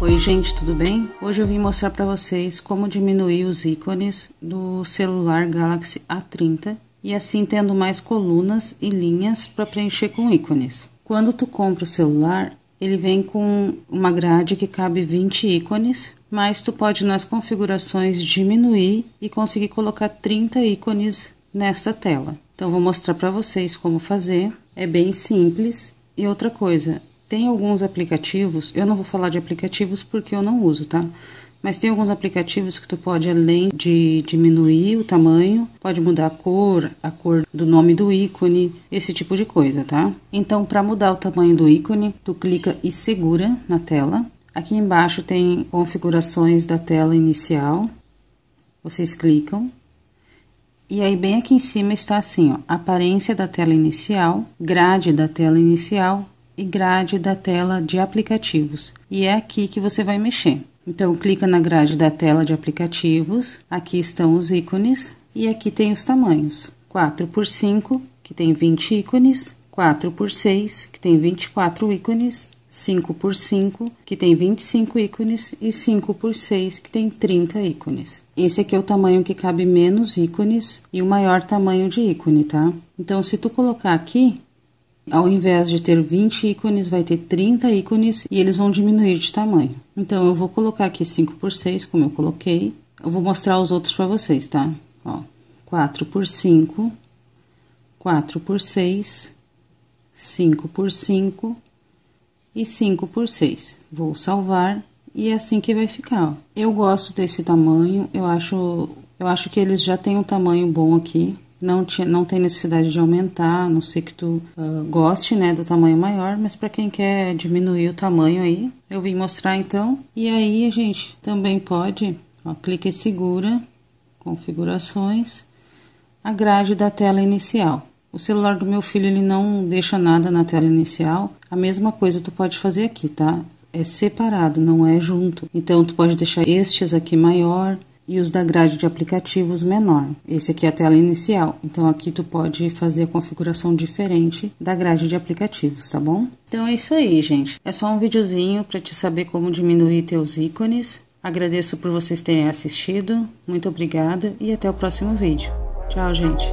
Oi gente, tudo bem? Hoje eu vim mostrar para vocês como diminuir os ícones do celular Galaxy A30 e assim tendo mais colunas e linhas para preencher com ícones. Quando tu compra o celular, ele vem com uma grade que cabe 20 ícones, mas tu pode nas configurações diminuir e conseguir colocar 30 ícones nesta tela. Então vou mostrar para vocês como fazer, é bem simples. E outra coisa, tem alguns aplicativos, eu não vou falar de aplicativos porque eu não uso, tá? Mas tem alguns aplicativos que tu pode, além de diminuir o tamanho, pode mudar a cor, a cor do nome do ícone, esse tipo de coisa, tá? Então, para mudar o tamanho do ícone, tu clica e segura na tela. Aqui embaixo tem configurações da tela inicial. Vocês clicam. E aí, bem aqui em cima está assim, ó, aparência da tela inicial, grade da tela inicial, e grade da tela de aplicativos. E é aqui que você vai mexer. Então, clica na grade da tela de aplicativos, aqui estão os ícones e aqui tem os tamanhos. 4 por 5, que tem 20 ícones, 4 por 6, que tem 24 ícones, 5 por 5, que tem 25 ícones, e 5 por 6, que tem 30 ícones. Esse aqui é o tamanho que cabe menos ícones e o maior tamanho de ícone, tá? Então, se tu colocar aqui, ao invés de ter 20 ícones, vai ter 30 ícones e eles vão diminuir de tamanho. Então, eu vou colocar aqui 5 por 6, como eu coloquei. Eu vou mostrar os outros para vocês, tá? Ó, 4 por 5, 4 por 6, 5 por 5 e 5 por 6. Vou salvar e é assim que vai ficar, ó. Eu gosto desse tamanho, eu acho, eu acho que eles já têm um tamanho bom aqui, não, te, não tem necessidade de aumentar, a não sei que tu uh, goste, né, do tamanho maior, mas para quem quer diminuir o tamanho aí, eu vim mostrar então. E aí a gente também pode, ó, clica e segura, configurações, a grade da tela inicial. O celular do meu filho, ele não deixa nada na tela inicial, a mesma coisa tu pode fazer aqui, tá? É separado, não é junto. Então, tu pode deixar estes aqui maior, e os da grade de aplicativos menor. Esse aqui é a tela inicial, então aqui tu pode fazer a configuração diferente da grade de aplicativos, tá bom? Então é isso aí, gente. É só um videozinho para te saber como diminuir teus ícones. Agradeço por vocês terem assistido, muito obrigada e até o próximo vídeo. Tchau, gente!